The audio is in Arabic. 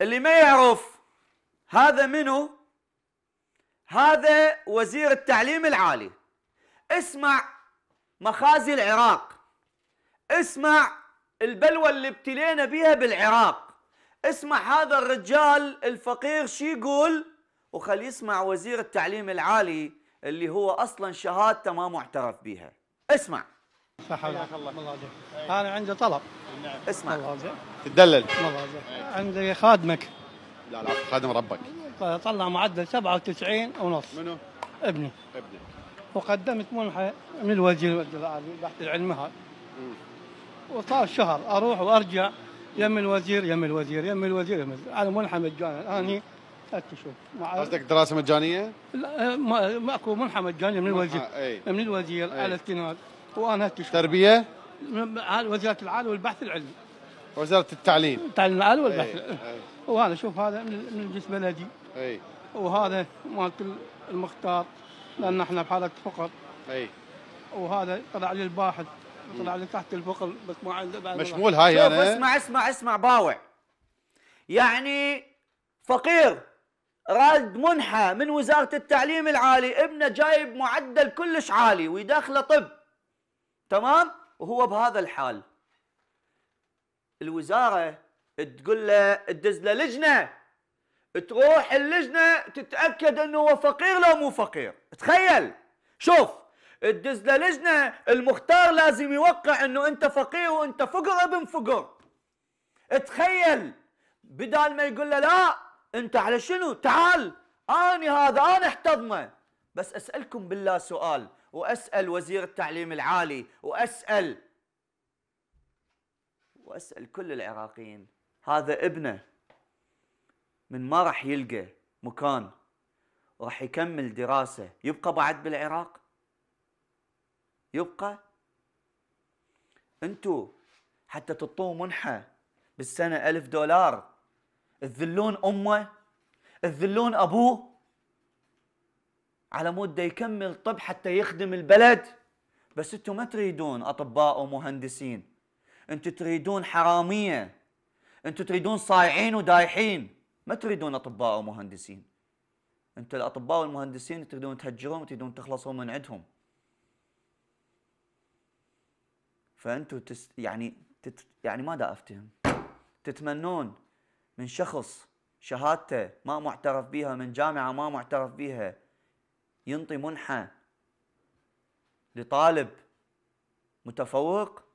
اللي ما يعرف هذا منو هذا وزير التعليم العالي اسمع مخازي العراق اسمع البلوى اللي ابتلينا بها بالعراق اسمع هذا الرجال الفقير شي يقول وخلي يسمع وزير التعليم العالي اللي هو اصلا شهادته ما معترف بها اسمع الله انا عندي طلب نعم اسمع تدلل عندي خادمك لا لا خادم ربك طلع معدل 97 ونص منو؟ ابني ابني وقدمت منحة من الوزير بحث العلم هذا وصار شهر اروح وارجع يم الوزير يم الوزير يم الوزير يم الوزير على منحة مجانا اني شهور قصدك دراسة مجانية؟ لا ماكو منحة مجانية من الوزير ايه. من الوزير ايه. على استناد وانا تشكر تربيه وزاره العالي والبحث العلمي وزاره التعليم التعليم العالي والبحث أي. العلمي أي. وانا اشوف هذا من الجيش بلدي اي وهذا مالت المختار لان احنا بحاله فقر اي وهذا طلع لي الباحث إيه. طلع لي تحت الفقر بس ما عنده بعد مشمول هاي انا اسمع اسمع اسمع باوع يعني فقير راد منحة من وزارة التعليم العالي ابنه جايب معدل كلش عالي ويداخله طب تمام وهو بهذا الحال الوزاره تقول له تدز له لجنه تروح اللجنه تتاكد انه هو فقير لو مو فقير تخيل شوف تدز له لجنه المختار لازم يوقع انه انت فقير وانت فقر ابن فقر تخيل بدال ما يقول له لا انت على شنو تعال اني هذا انا احتضنه بس اسالكم بالله سؤال واسال وزير التعليم العالي واسال واسال كل العراقيين هذا ابنه من ما راح يلقى مكان راح يكمل دراسه يبقى بعد بالعراق يبقى انتو حتى تطوه منحة بالسنة ألف دولار تذلون أمه تذلون أبوه على مود يكمل طب حتى يخدم البلد بس انتم ما تريدون اطباء ومهندسين انتم تريدون حراميه انتم تريدون صايعين ودايحين ما تريدون اطباء ومهندسين انت الاطباء والمهندسين تريدون تهجرهم تريدون تخلصون من عندهم فانتم تس يعني تت يعني دا افتهم تتمنون من شخص شهادته ما معترف بها من جامعه ما معترف بها ينطي منحة لطالب متفوق